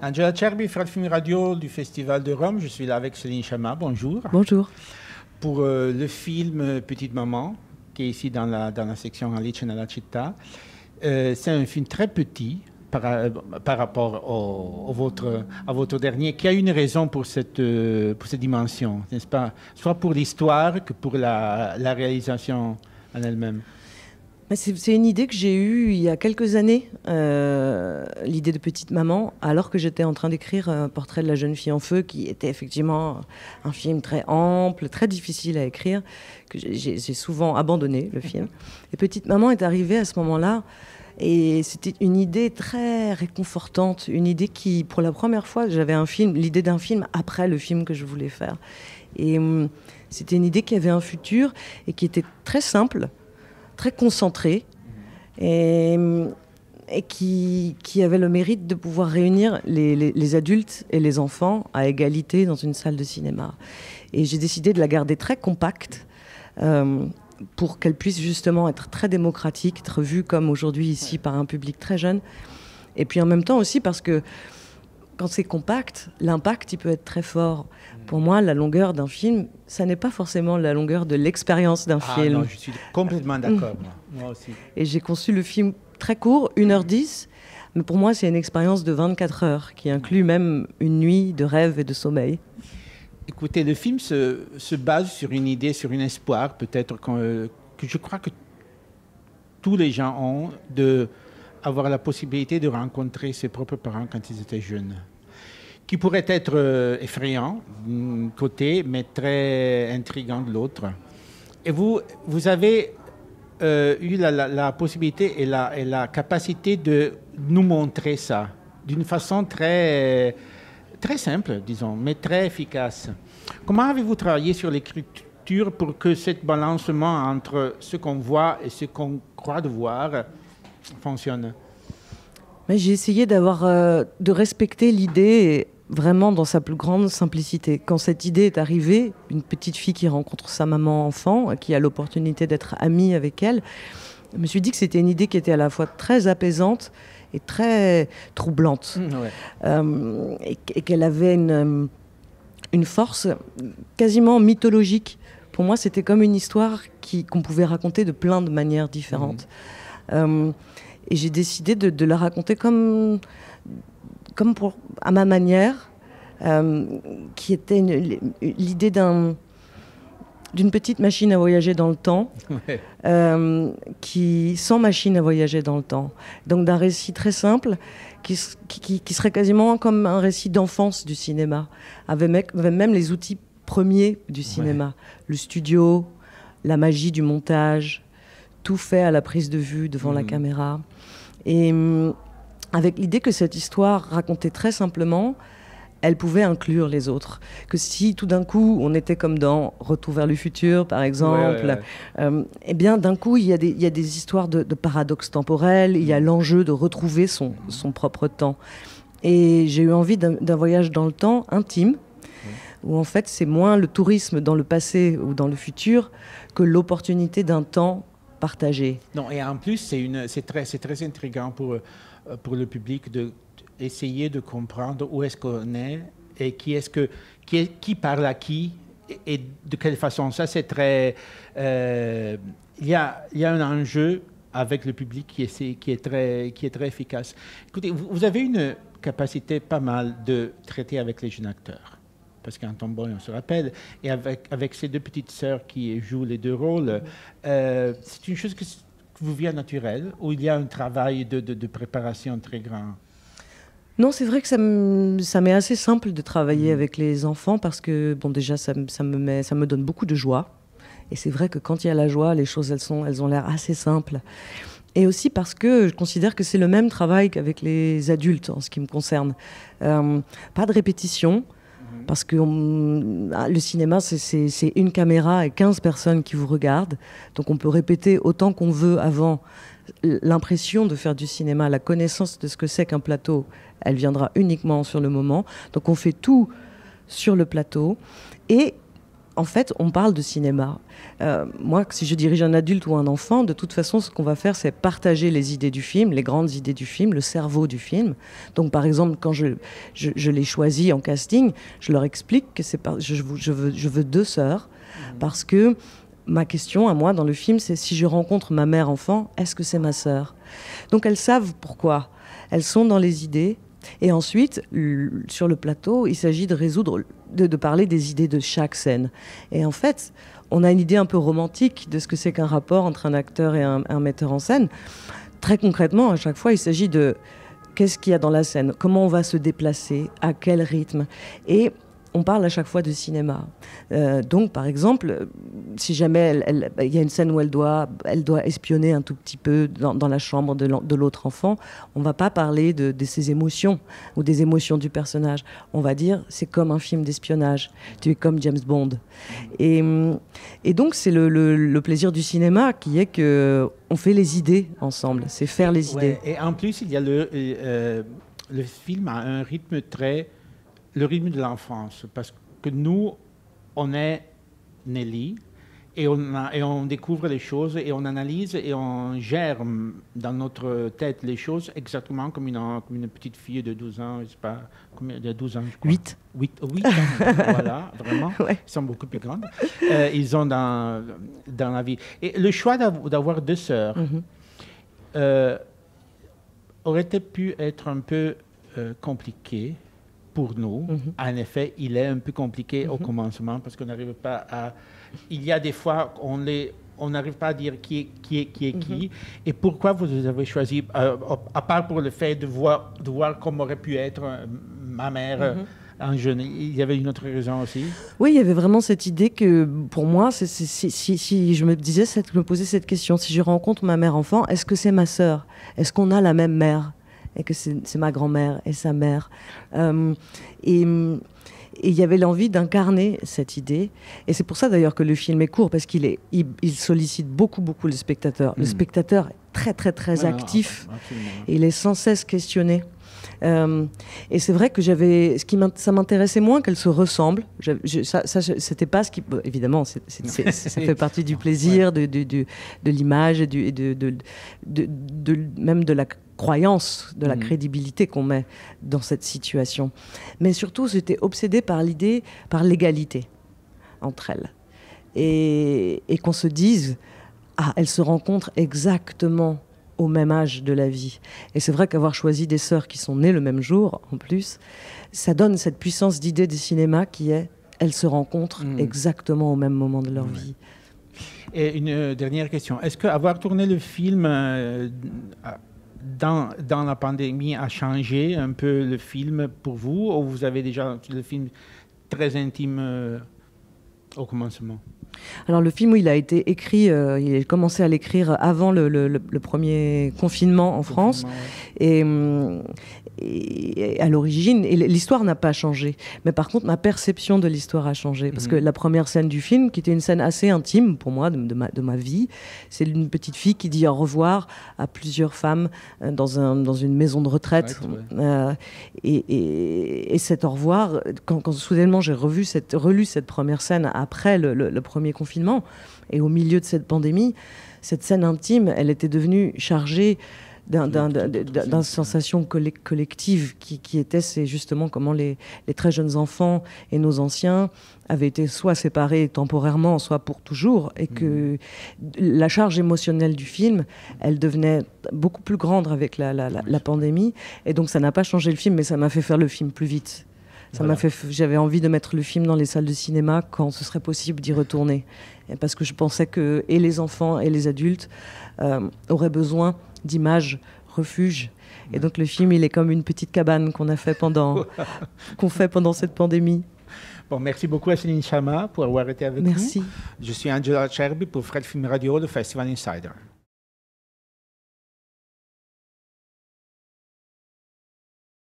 Angela Cherby, Film Radio du Festival de Rome. Je suis là avec Céline Chama. Bonjour. Bonjour. Pour euh, le film euh, Petite Maman, qui est ici dans la, dans la section Alice La Città. Euh, c'est un film très petit par, rapport au, à votre dernier, qui a une raison pour cette, pour cette dimension, n'est-ce pas Soit pour l'histoire que pour la réalisation en elle-même. C'est une idée que j'ai eue il y a quelques années, euh, l'idée de petite maman, alors que j'étais en train d'écrire un Portrait de la jeune fille en feu, qui était effectivement un film très ample, très difficile à écrire, que j'ai souvent abandonné le film. Et petite maman est arrivée à ce moment-là, et c'était une idée très réconfortante, une idée qui, pour la première fois, j'avais un film, l'idée d'un film après le film que je voulais faire. Et hum, c'était une idée qui avait un futur et qui était très simple très concentré et, et qui, avait le mérite de pouvoir réunir les, adultes et les enfants à égalité dans une salle de cinéma. Et j'ai décidé de la garder très compacte. Euh, pour qu'elle puisse justement être très démocratique, être vue comme aujourd'hui ici par un public très jeune. Et puis en même temps aussi parce que quand c'est compact, l'impact, il peut être très fort. Pour moi, la longueur d'un film, ça n'est pas forcément la longueur de l'expérience d'un ah, film. Non, je suis complètement d'accord, moi. aussi. Et j'ai conçu le film très court, 1h10, mais pour moi, c'est une expérience de 24 heures qui inclut mm. même une nuit de rêve et de sommeil. Écoutez, le film se, base sur une idée, sur un espoir, peut-être, euh, que je crois que tous les gens ont de avoir la possibilité de rencontrer ses propres parents quand ils étaient jeunes, qui pourrait être euh, effrayant d'un côté, mais très intrigant de l'autre. Et vous, vous avez euh, eu la, possibilité et la, et la, capacité de nous montrer ça d'une façon très, très simple, disons, mais très efficace. Comment avez-vous travaillé sur l'écriture pour que ce balancement entre ce qu'on voit et ce qu'on croit de voir fonctionne Mais j'ai essayé d'avoir, euh, de respecter l'idée vraiment dans sa plus grande simplicité. Quand cette idée est arrivée, une petite fille qui rencontre sa maman enfant, qui a l'opportunité d'être amie avec elle, je me suis dit que c'était une idée qui était à la fois très apaisante et très troublante. Euh, et, qu'elle avait euh, une, force quasiment mythologique. Pour moi, c'était comme une histoire qu'on pouvait raconter de plein de manières différentes. Mmh. Euh, et j'ai décidé de, la raconter comme, comme pour, à ma manière, euh, qui était l'idée d'une petite machine à voyager dans le temps, euh, qui sans machine à voyager dans le temps. Donc d'un récit très simple, qui, qui, serait quasiment comme un récit d'enfance du cinéma, avec, même les outils premiers du cinéma, le studio, la magie du montage, tout fait à la prise de vue devant la mm. caméra. Et mm, avec l'idée que cette histoire racontée très simplement, elle pouvait inclure les autres. Que si tout d'un coup on était comme dans Retour vers le futur, par exemple, euh, eh bien d'un coup il y, a des, y a des histoires de, de paradoxes temporels, il y a mm. l'enjeu de retrouver son, son propre temps. Et j'ai eu envie d'un voyage dans le temps intime, où en fait c'est moins le tourisme dans le passé ou dans le futur que l'opportunité d'un temps partager. Non, et en plus, c'est, une, très, c'est très intriguant pour, euh, pour le public d'essayer de, de comprendre où est-ce qu'on est et qui, est-ce que, qui, qui parle à qui et de quelle façon ça c'est très euh, il, y a, il y a un enjeu avec le public qui est, qui est très qui est très efficace écoutez vous avez une capacité pas mal de traiter avec les jeunes acteurs parce qu'en tombant, on se rappelle, et avec, avec ses deux petites sœurs qui jouent les deux rôles, mhm. euh, c'est une chose qui vous vient naturelle ou il y a un travail de, de, préparation très grand non, c'est vrai que ça m'est assez simple de travailler mhm. avec les enfants parce que, bon, déjà, ça, ça, me, met, ça me donne beaucoup de joie. Et c'est vrai que quand il y a la joie, les choses, elles, sont, elles ont l'air assez simples. Et aussi parce que je considère que c'est le même travail qu'avec les adultes en ce qui me concerne. Euh, pas de répétition, Mhm. Parce que ah, le cinéma, c'est une caméra et 15 personnes qui vous regardent. Donc on peut répéter autant qu'on veut avant. L'impression de faire du cinéma, la connaissance de ce que c'est qu'un plateau, elle viendra uniquement sur le moment. Donc on fait tout sur le plateau. Et en fait, on parle de cinéma. Euh, moi, si je dirige un adulte ou un enfant, de toute façon, ce qu'on va faire, c'est partager les idées du film, les grandes idées du film, le cerveau du film. Donc, par exemple, quand je, je, les choisis en casting, je leur explique que c'est je, je, veux, deux sœurs mmh. parce que ma question à moi dans le film, c'est si je rencontre ma mère enfant, est-ce que c'est ma sœur Donc, elles savent pourquoi. Elles sont dans les idées, et ensuite, sur le plateau, il s'agit de résoudre, de, parler des idées de chaque scène. Et en fait, on a une idée un peu romantique de ce que c'est qu'un rapport entre un acteur et un, metteur en scène. Très concrètement, à chaque fois, il s'agit de qu'est-ce qu'il y a dans la scène, comment on va se déplacer, à quel rythme. Et on parle à chaque fois de cinéma. Euh, donc, par exemple, si jamais bah, il y a une scène où elle doit, elle doit espionner un tout petit peu dans, la chambre de l'autre enfant, on va pas parler de, ses émotions ou des émotions du personnage. On va dire c'est comme un film d'espionnage. Tu es comme James Bond. Et, donc c'est le, plaisir du cinéma qui est que on fait les idées ensemble. C'est faire les idées. Et en plus il y a le euh, le film a un rythme très le rythme de l'enfance parce que nous on est Nelly, et on, découvre les choses et on analyse et on gère dans notre tête les choses exactement comme une, une petite fille de 12 ans, je sais pas, de 12 ans, je crois. 8. 8, ans, voilà, vraiment. Ils sont beaucoup plus grands. Euh, ils ont dans, dans la vie. Et le choix d'avoir deux sœurs aurait -hmm. Euh, aurait pu être un peu euh, compliqué pour nous. Mhm. En effet, il est un peu compliqué au mhm. commencement parce qu'on n'arrive pas à... Il y a des fois on les on n'arrive pas à dire qui est qui est qui est mhm. Et pourquoi vous avez choisi, euh, à part pour le fait de voir, de voir comment aurait pu être euh, ma mère euh, en jeune, il y avait une autre raison aussi Oui, il y avait vraiment cette idée que, pour moi, si, je me disais, me posais cette question, si je rencontre ma mère enfant, est-ce que c'est ma sœur Est-ce qu'on a la même mère et que c'est ma grand-mère et sa mère. Euh, et il y avait l'envie d'incarner cette idée. Et c'est pour ça d'ailleurs que le film est court, parce qu'il est, il, sollicite beaucoup, beaucoup le spectateur. Hmm. Le spectateur est très, très, très actif. Ah, il est sans cesse questionné. Euh, et c'est vrai que j'avais, ce qui ça m'intéressait moins qu'elle se ressemble ça, c'était pas ce qui, évidemment, ça fait partie du plaisir, de, de, de, l'image, et de, même de la croyance, de la mm. crédibilité qu'on met dans cette situation. Mais surtout, c'était obsédé par l'idée, par l'égalité entre elles. Et, qu'on se dise, ah, elles se rencontrent exactement au même âge de la vie. Et c'est vrai qu'avoir choisi des sœurs qui sont nées le même jour, en plus, ça donne cette puissance d'idée du cinéma qui est, elles se rencontrent mm. exactement au même moment de leur vie. Et une euh, dernière question. Est-ce qu'avoir tourné le film euh, dans, la pandémie a changé un peu le film pour vous ou vous avez déjà le film très intime euh, au commencement alors le film, il a été écrit, euh, il a commencé à l'écrire avant le, premier confinement en France. Mm, et, et, à l'origine, l'histoire n'a pas changé. Mais par contre, ma perception de l'histoire a changé. Parce mhm. que la première scène du film, qui était une scène assez intime pour moi, de, de, ma, vie, c'est une petite fille qui dit au revoir à plusieurs femmes euh, dans, un, dans une maison de retraite. Euh, et, cet au revoir, quand, soudainement j'ai revu cette, relu cette première scène après le, le premier confinement et au milieu de cette pandémie, cette scène intime, elle était devenue chargée d'un sensation collective qui, était, c'est justement comment les, très jeunes enfants et nos anciens avaient été soit séparés temporairement, soit pour toujours, et que mm-hmm. la charge émotionnelle du film, elle devenait beaucoup plus grande avec la pandémie, et donc ça n'a pas changé le film, mais ça m'a fait faire le film plus vite. Ça m'a fait. J'avais envie de mettre le film dans les salles de cinéma quand ce serait possible d'y retourner, parce que je pensais que et les enfants et les adultes euh, auraient besoin d'images refuges. Et donc le film, il est comme une petite cabane qu'on a fait pendant qu'on fait pendant cette pandémie. Bon, merci beaucoup à Céline Chama pour avoir été avec nous. Merci. Je suis Angela Cherby pour Fred Film Radio, le Festival Insider.